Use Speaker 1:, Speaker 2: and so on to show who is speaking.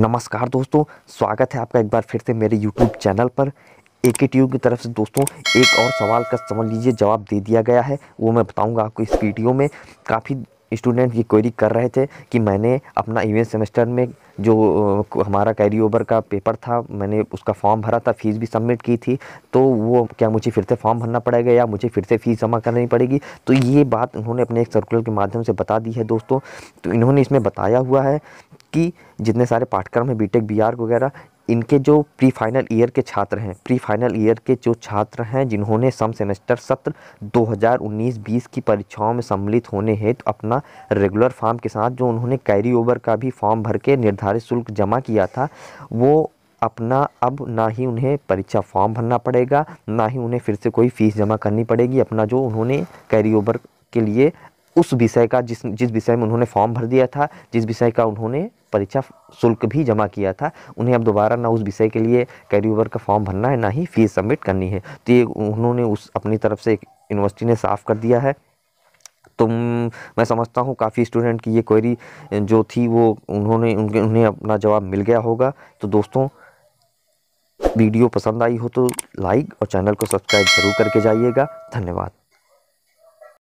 Speaker 1: नमस्कार दोस्तों स्वागत है आपका एक बार फिर से मेरे YouTube चैनल पर ए के की तरफ से दोस्तों एक और सवाल का समझ लीजिए जवाब दे दिया गया है वो मैं बताऊंगा आपको इस वीडियो में काफ़ी स्टूडेंट ये क्वेरी कर रहे थे कि मैंने अपना इवेंट e सेमेस्टर में जो हमारा कैरी ओवर का पेपर था मैंने उसका फॉर्म भरा था फ़ीस भी सबमिट की थी तो वो क्या मुझे फिर से फॉर्म भरना पड़ेगा या मुझे फिर से फ़ीस जमा करनी पड़ेगी तो ये बात उन्होंने अपने एक सर्कुलर के माध्यम से बता दी है दोस्तों तो इन्होंने इसमें बताया हुआ है कि जितने सारे पाठ्यक्रम हैं बी टेक वगैरह इनके जो प्री फाइनल ईयर के छात्र हैं प्री फाइनल ईयर के जो छात्र हैं जिन्होंने सम सेमेस्टर सत्र 2019-20 की परीक्षाओं में सम्मिलित होने हेतु तो अपना रेगुलर फॉर्म के साथ जो उन्होंने कैरी ओवर का भी फॉर्म भर के निर्धारित शुल्क जमा किया था वो अपना अब ना ही उन्हें परीक्षा फॉर्म भरना पड़ेगा ना ही उन्हें फिर से कोई फ़ीस जमा करनी पड़ेगी अपना जो उन्होंने कैरी ओवर के लिए उस विषय का जिस जिस विषय में उन्होंने फॉर्म भर दिया था जिस विषय का उन्होंने परीक्षा शुल्क भी जमा किया था उन्हें अब दोबारा ना उस विषय के लिए कैरी ओवर का फॉर्म भरना है ना ही फीस सबमिट करनी है तो ये उन्होंने उस अपनी तरफ से एक यूनिवर्सिटी ने साफ़ कर दिया है तो मैं समझता हूँ काफ़ी स्टूडेंट की ये क्वेरी जो थी वो उन्होंने उनके उन्हें अपना जवाब मिल गया होगा तो दोस्तों वीडियो पसंद आई हो तो लाइक और चैनल को सब्सक्राइब जरूर करके जाइएगा धन्यवाद